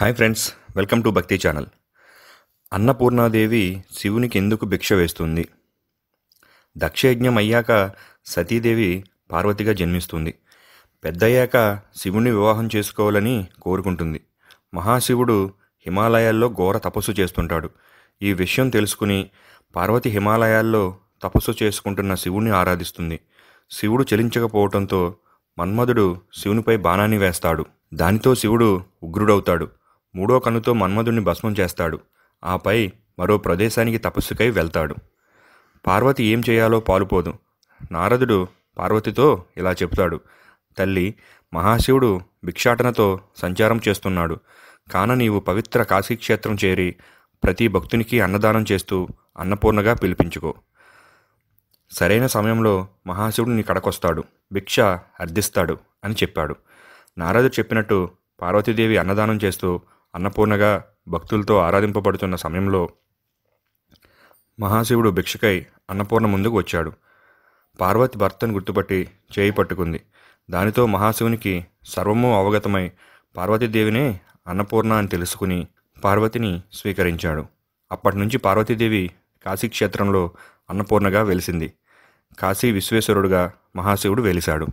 hi friends welcome to Bhakti channel Annapurnadevi శివునికి ఎందుకు భిక్ష వేస్తుంది దక్షయజ్ఞం అయ్యాక సతీదేవి పార్వతిగా జన్మిస్తుంది పెద్దయ్యాక శివుని వివాహం చేసుకోవాలని కోరుకుంటుంది మహాశివుడు హిమాలయాల్లో ఘోర తపస్సు చేస్తుంటాడు ఈ విషయం తెలుసుకుని పార్వతి హిమాలయాల్లో తపస్సు చేసుకుంటున్న శివుణ్ణి ఆరాధిస్తుంది శివుడు చలించకపోవటంతో మన్మధుడు శివునిపై బాణాన్ని వేస్తాడు దానితో శివుడు ఉగ్రుడవుతాడు మూడో కన్నుతో మన్మధుణ్ణి భస్మం చేస్తాడు ఆపై మరో ప్రదేశానికి తపస్సుకై వెళ్తాడు పార్వతి ఏం చేయాలో పాలుపోదు నారదుడు పార్వతితో ఇలా చెబుతాడు తల్లి మహాశివుడు భిక్షాటనతో సంచారం చేస్తున్నాడు కాన నీవు పవిత్ర కాశీక్షేత్రం చేరి ప్రతి భక్తునికి అన్నదానం చేస్తూ అన్నపూర్ణగా పిలిపించుకో సరైన సమయంలో మహాశివుడు నీ కడకొస్తాడు భిక్ష అర్థిస్తాడు అని చెప్పాడు నారదుడు చెప్పినట్టు పార్వతీదేవి అన్నదానం చేస్తూ అన్నపూర్ణగా భక్తులతో ఆరాధింపబడుతున్న సమయంలో మహాశివుడు భిక్షకై అన్నపూర్ణ ముందుకు వచ్చాడు పార్వతి భర్తను గుర్తుపట్టి చేయి పట్టుకుంది దానితో మహాశివునికి సర్వము అవగతమై పార్వతీదేవినే అన్నపూర్ణ అని తెలుసుకుని పార్వతిని స్వీకరించాడు అప్పటి నుంచి పార్వతీదేవి కాశీక్షేత్రంలో అన్నపూర్ణగా వెలిసింది కాశీ విశ్వేశ్వరుడుగా మహాశివుడు వెలిశాడు